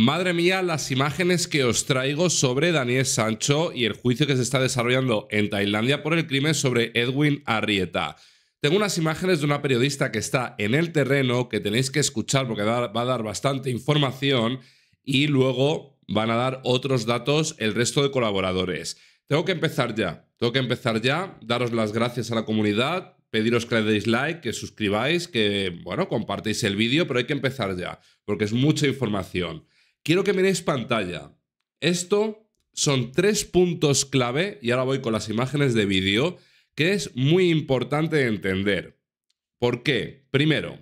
Madre mía, las imágenes que os traigo sobre Daniel Sancho y el juicio que se está desarrollando en Tailandia por el crimen sobre Edwin Arrieta. Tengo unas imágenes de una periodista que está en el terreno que tenéis que escuchar porque va a dar bastante información y luego van a dar otros datos el resto de colaboradores. Tengo que empezar ya, tengo que empezar ya, daros las gracias a la comunidad, pediros que le deis like, que suscribáis, que, bueno, compartáis el vídeo, pero hay que empezar ya, porque es mucha información quiero que miréis pantalla. Esto son tres puntos clave, y ahora voy con las imágenes de vídeo, que es muy importante entender. ¿Por qué? Primero,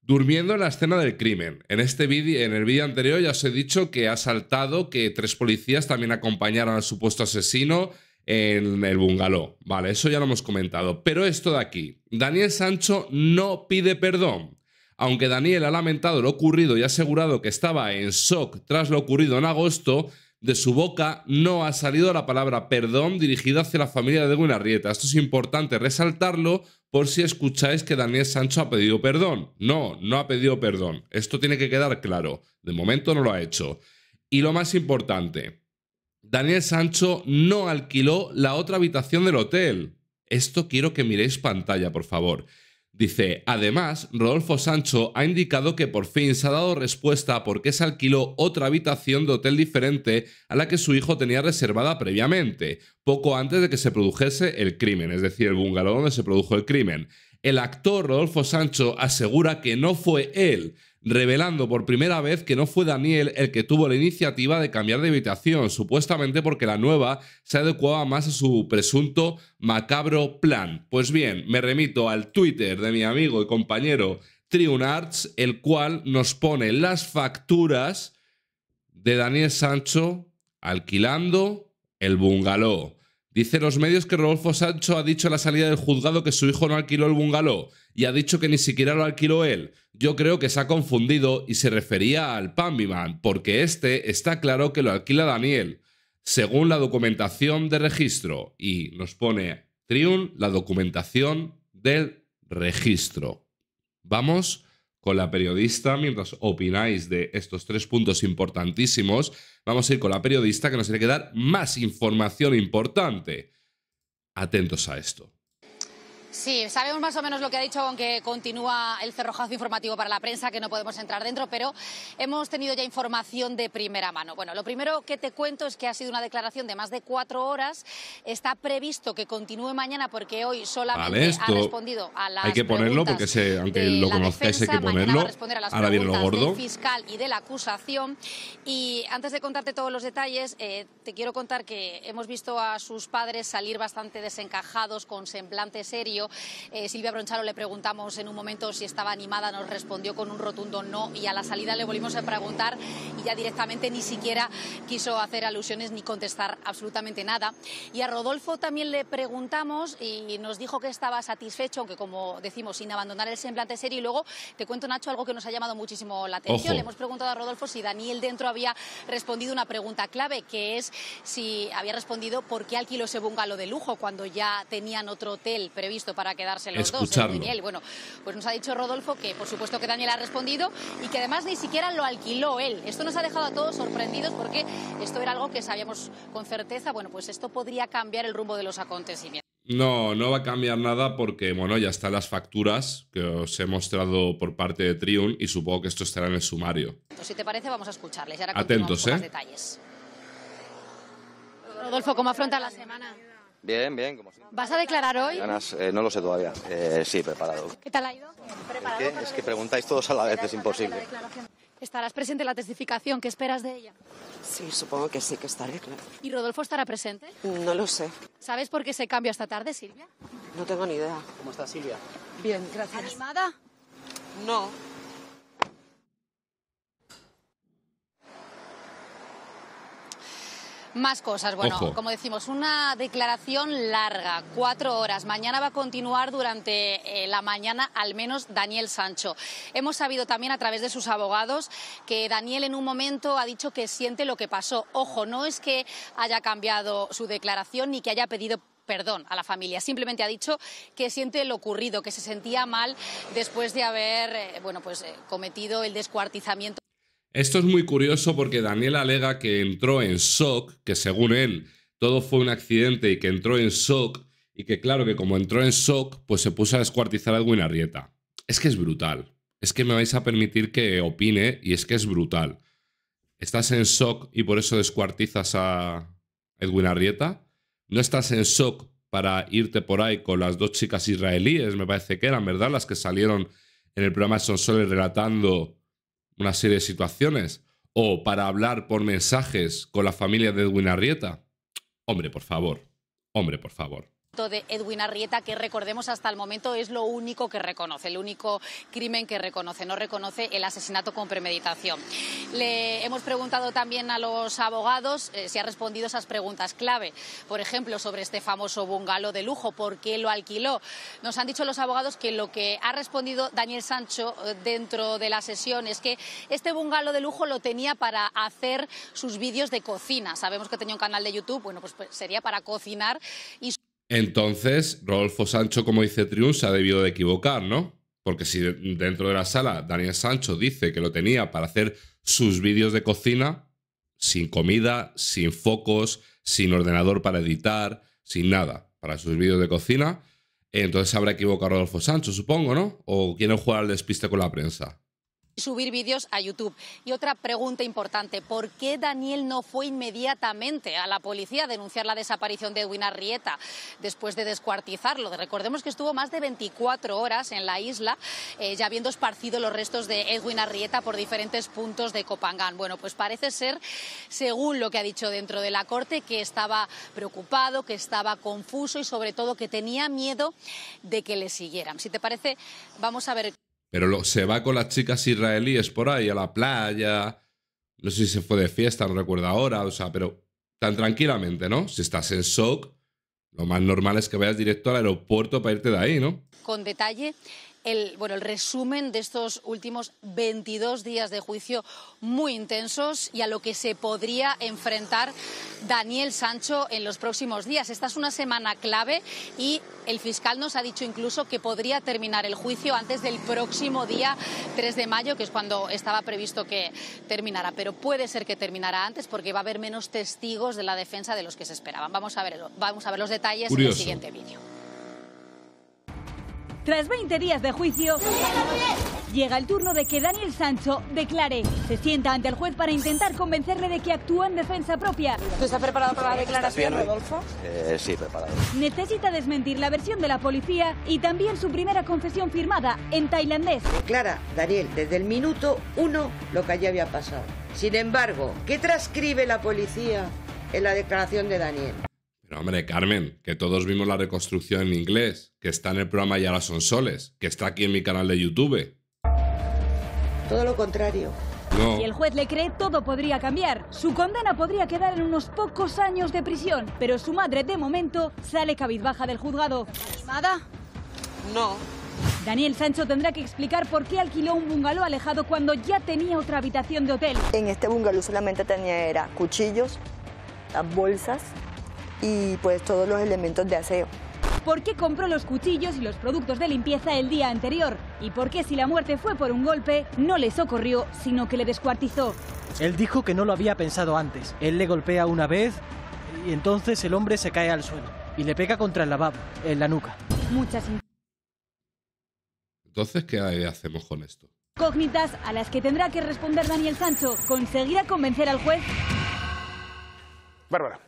durmiendo en la escena del crimen. En, este vídeo, en el vídeo anterior ya os he dicho que ha saltado que tres policías también acompañaron al supuesto asesino en el bungalow. Vale, eso ya lo hemos comentado. Pero esto de aquí, Daniel Sancho no pide perdón. Aunque Daniel ha lamentado lo ocurrido y ha asegurado que estaba en shock tras lo ocurrido en agosto, de su boca no ha salido la palabra perdón dirigida hacia la familia de Arrieta. Esto es importante resaltarlo por si escucháis que Daniel Sancho ha pedido perdón. No, no ha pedido perdón. Esto tiene que quedar claro. De momento no lo ha hecho. Y lo más importante, Daniel Sancho no alquiló la otra habitación del hotel. Esto quiero que miréis pantalla, por favor. Dice, además, Rodolfo Sancho ha indicado que por fin se ha dado respuesta por qué se alquiló otra habitación de hotel diferente a la que su hijo tenía reservada previamente, poco antes de que se produjese el crimen, es decir, el bungalow donde se produjo el crimen. El actor Rodolfo Sancho asegura que no fue él, revelando por primera vez que no fue Daniel el que tuvo la iniciativa de cambiar de habitación, supuestamente porque la nueva se adecuaba más a su presunto macabro plan. Pues bien, me remito al Twitter de mi amigo y compañero Triunarts, el cual nos pone las facturas de Daniel Sancho alquilando el bungalow. Dice los medios que Rodolfo Sancho ha dicho a la salida del juzgado que su hijo no alquiló el bungalow y ha dicho que ni siquiera lo alquiló él. Yo creo que se ha confundido y se refería al Pambiman, porque este está claro que lo alquila Daniel, según la documentación de registro. Y nos pone Triun la documentación del registro. Vamos con la periodista. Mientras opináis de estos tres puntos importantísimos, vamos a ir con la periodista que nos tiene que dar más información importante. Atentos a esto. Sí, sabemos más o menos lo que ha dicho, aunque continúa el cerrojazo informativo para la prensa, que no podemos entrar dentro, pero hemos tenido ya información de primera mano. Bueno, lo primero que te cuento es que ha sido una declaración de más de cuatro horas. Está previsto que continúe mañana porque hoy solamente ha respondido a las Hay que ponerlo porque lo hay que ponerlo. Del fiscal y de la acusación. Y antes de contarte todos los detalles, eh, te quiero contar que hemos visto a sus padres salir bastante desencajados, con semblante serio eh, Silvia Broncharo le preguntamos en un momento si estaba animada, nos respondió con un rotundo no y a la salida le volvimos a preguntar y ya directamente ni siquiera quiso hacer alusiones ni contestar absolutamente nada. Y a Rodolfo también le preguntamos y nos dijo que estaba satisfecho, aunque como decimos, sin abandonar el semblante serio. Y luego te cuento, Nacho, algo que nos ha llamado muchísimo la atención. Le hemos preguntado a Rodolfo si Daniel dentro había respondido una pregunta clave, que es si había respondido por qué alquiló ese bungalow de lujo cuando ya tenían otro hotel previsto para quedarse los ¿eh? Escucharlo. Daniel. Bueno, pues nos ha dicho Rodolfo que por supuesto que Daniel ha respondido y que además ni siquiera lo alquiló él. Esto nos ha dejado a todos sorprendidos porque esto era algo que sabíamos con certeza. Bueno, pues esto podría cambiar el rumbo de los acontecimientos. No, no va a cambiar nada porque, bueno, ya están las facturas que os he mostrado por parte de Triun y supongo que esto estará en el sumario. Entonces, si te parece, vamos a escucharles. Atentos, ¿eh? detalles. Rodolfo, ¿cómo afronta la semana? Bien, bien, como ¿Vas a declarar hoy? Eh, no lo sé todavía. Eh, sí, preparado. ¿Qué tal ha ido? Es que preguntáis todos a la vez, es imposible. ¿Estarás presente en la testificación? ¿Qué esperas de ella? Sí, supongo que sí, que estaré, claro. ¿Y Rodolfo estará presente? No lo sé. ¿Sabes por qué se cambia esta tarde, Silvia? No tengo ni idea. ¿Cómo está Silvia? Bien, gracias. ¿Animada? No, Más cosas. Bueno, como decimos, una declaración larga, cuatro horas. Mañana va a continuar durante eh, la mañana, al menos Daniel Sancho. Hemos sabido también a través de sus abogados que Daniel en un momento ha dicho que siente lo que pasó. Ojo, no es que haya cambiado su declaración ni que haya pedido perdón a la familia. Simplemente ha dicho que siente lo ocurrido, que se sentía mal después de haber eh, bueno, pues, eh, cometido el descuartizamiento. Esto es muy curioso porque Daniel alega que entró en shock, que según él todo fue un accidente y que entró en shock y que claro que como entró en shock pues se puso a descuartizar a Edwin Arrieta. Es que es brutal. Es que me vais a permitir que opine y es que es brutal. ¿Estás en shock y por eso descuartizas a Edwin Arrieta? ¿No estás en shock para irte por ahí con las dos chicas israelíes, me parece que eran, ¿verdad? Las que salieron en el programa Sonsoles relatando una serie de situaciones, o para hablar por mensajes con la familia de Edwin Arrieta. Hombre, por favor, hombre, por favor de Edwin Arrieta, que recordemos hasta el momento es lo único que reconoce, el único crimen que reconoce, no reconoce el asesinato con premeditación. Le hemos preguntado también a los abogados eh, si ha respondido esas preguntas clave, por ejemplo, sobre este famoso bungalow de lujo, por qué lo alquiló. Nos han dicho los abogados que lo que ha respondido Daniel Sancho eh, dentro de la sesión es que este bungalow de lujo lo tenía para hacer sus vídeos de cocina. Sabemos que tenía un canal de YouTube, bueno, pues, pues sería para cocinar y entonces, Rodolfo Sancho, como dice Triun, se ha debido de equivocar, ¿no? Porque si dentro de la sala Daniel Sancho dice que lo tenía para hacer sus vídeos de cocina, sin comida, sin focos, sin ordenador para editar, sin nada, para sus vídeos de cocina, entonces habrá equivocado Rodolfo Sancho, supongo, ¿no? O quieren jugar al despiste con la prensa subir vídeos a YouTube. Y otra pregunta importante, ¿por qué Daniel no fue inmediatamente a la policía a denunciar la desaparición de Edwin Arrieta después de descuartizarlo? Recordemos que estuvo más de 24 horas en la isla, eh, ya habiendo esparcido los restos de Edwin Arrieta por diferentes puntos de Copangán. Bueno, pues parece ser, según lo que ha dicho dentro de la Corte, que estaba preocupado, que estaba confuso y sobre todo que tenía miedo de que le siguieran. Si te parece, vamos a ver. Pero se va con las chicas israelíes por ahí a la playa. No sé si se fue de fiesta, no recuerdo ahora. O sea, pero tan tranquilamente, ¿no? Si estás en shock, lo más normal es que vayas directo al aeropuerto para irte de ahí, ¿no? Con detalle el, bueno, el resumen de estos últimos 22 días de juicio muy intensos y a lo que se podría enfrentar Daniel Sancho en los próximos días. Esta es una semana clave y el fiscal nos ha dicho incluso que podría terminar el juicio antes del próximo día 3 de mayo, que es cuando estaba previsto que terminara. Pero puede ser que terminara antes porque va a haber menos testigos de la defensa de los que se esperaban. Vamos a ver, los detalles en el siguiente vídeo. Tras 20 días de juicio, llega el turno de que Daniel Sancho declare. Se sienta ante el juez para intentar convencerle de que actúa en defensa propia. estás preparado para la declaración, Rodolfo? Eh, sí, preparado. Necesita desmentir la versión de la policía y también su primera confesión firmada en tailandés. Declara, Daniel, desde el minuto uno lo que allí había pasado. Sin embargo, ¿qué transcribe la policía en la declaración de Daniel? Pero hombre, Carmen, que todos vimos la reconstrucción en inglés, que está en el programa Y ahora son soles, que está aquí en mi canal de YouTube. Todo lo contrario. Si el juez le cree, todo podría cambiar. Su condena podría quedar en unos pocos años de prisión, pero su madre, de momento, sale cabizbaja del juzgado. ¿Animada? No. Daniel Sancho tendrá que explicar por qué alquiló un bungalow alejado cuando ya tenía otra habitación de hotel. En este bungalow solamente tenía era cuchillos, las bolsas y pues todos los elementos de aseo. ¿Por qué compró los cuchillos y los productos de limpieza el día anterior? ¿Y por qué si la muerte fue por un golpe, no le socorrió, sino que le descuartizó? Él dijo que no lo había pensado antes. Él le golpea una vez y entonces el hombre se cae al suelo y le pega contra el lavabo, en la nuca. Muchas. Entonces, ¿qué hacemos con esto? Cógnitas a las que tendrá que responder Daniel Sancho. ¿Conseguirá convencer al juez? Bárbara,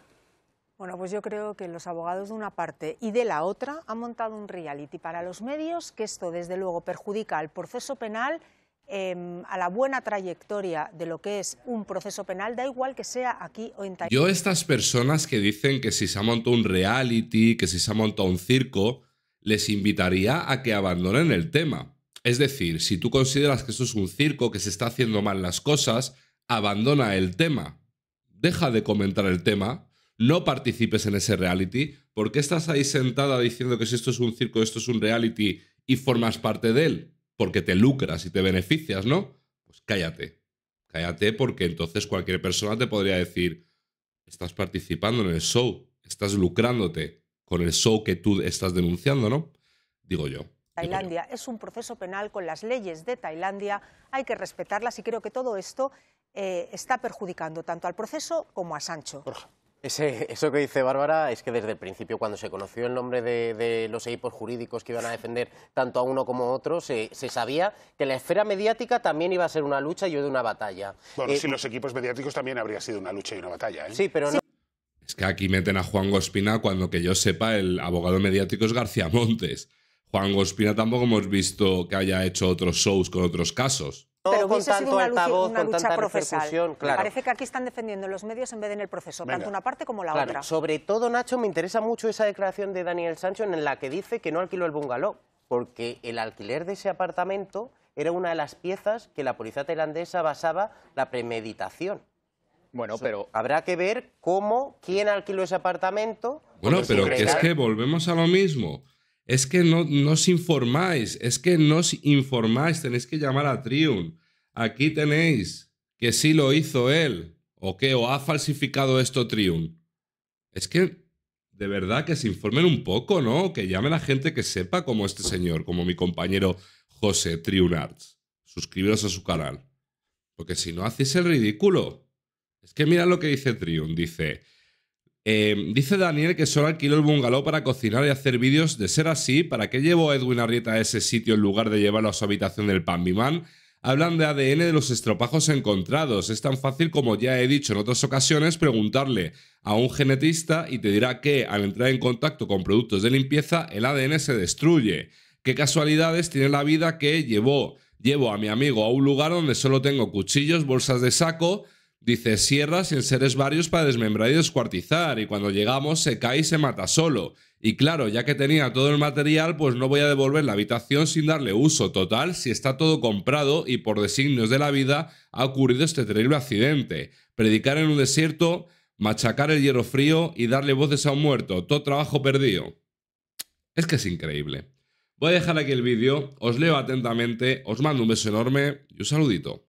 bueno, pues yo creo que los abogados de una parte y de la otra han montado un reality para los medios, que esto desde luego perjudica al proceso penal, em, a la buena trayectoria de lo que es un proceso penal, da igual que sea aquí o en Taiwán. Yo estas personas que dicen que si se ha montado un reality, que si se ha montado un circo, les invitaría a que abandonen el tema. Es decir, si tú consideras que esto es un circo, que se está haciendo mal las cosas, abandona el tema. Deja de comentar el tema no participes en ese reality? ¿Por qué estás ahí sentada diciendo que si esto es un circo, esto es un reality y formas parte de él? Porque te lucras y te beneficias, ¿no? Pues cállate. Cállate porque entonces cualquier persona te podría decir, estás participando en el show, estás lucrándote con el show que tú estás denunciando, ¿no? Digo yo. Tailandia es un proceso penal con las leyes de Tailandia, hay que respetarlas y creo que todo esto eh, está perjudicando tanto al proceso como a Sancho eso que dice Bárbara es que desde el principio, cuando se conoció el nombre de, los equipos jurídicos que iban a defender tanto a uno como a otro, se, sabía que la esfera mediática también iba a ser una lucha y una batalla. Bueno, eh, si los equipos mediáticos también habría sido una lucha y una batalla. ¿eh? Sí, pero no. Es que aquí meten a Juan Gospina cuando que yo sepa el abogado mediático es García Montes. Juan Gospina tampoco hemos visto que haya hecho otros shows con otros casos pero con tanto una con tanta Parece que aquí están defendiendo los medios en vez de en el proceso, tanto una parte como la otra. Sobre todo, Nacho, me interesa mucho esa declaración de Daniel Sancho en la que dice que no alquiló el bungalow, porque el alquiler de ese apartamento era una de las piezas que la policía tailandesa basaba la premeditación. Bueno, pero habrá que ver cómo, quién alquiló ese apartamento. Bueno, pues pero es que volvemos a lo mismo es que no os informáis, es que no os informáis, tenéis que llamar a Triun. Aquí tenéis que sí lo hizo él, o que o ha falsificado esto Triun. Es que de verdad que se informen un poco, ¿no? Que llame la gente que sepa como este señor, como mi compañero José Arts. Suscribiros a su canal. Porque si no, hacéis el ridículo. Es que mira lo que dice Triun. Dice, Em, dice Daniel que solo alquiló el bungalow para cocinar y hacer vídeos. De ser así, ¿para qué llevó a Edwin Arrieta a ese sitio en lugar de llevarlo a su habitación del Biman? Hablan de ADN de los estropajos encontrados. Es tan fácil como ya he dicho en otras ocasiones preguntarle a un genetista y te dirá que al entrar en contacto con productos de limpieza el ADN se destruye. ¿Qué casualidades tiene la vida que llevó? Llevo a mi amigo a un lugar donde solo tengo cuchillos, bolsas de saco, Dice, sierra sin seres varios para desmembrar y descuartizar, y cuando llegamos se cae y se mata solo. Y claro, ya que tenía todo el material, pues no voy a devolver la habitación sin darle uso. Total, si está todo comprado y por designios de la vida ha ocurrido este terrible accidente. Predicar en un desierto, machacar el hierro frío y darle voces a un muerto. Todo trabajo perdido. Es que es increíble. Voy a dejar aquí el vídeo, os leo atentamente, os mando un beso enorme y un saludito.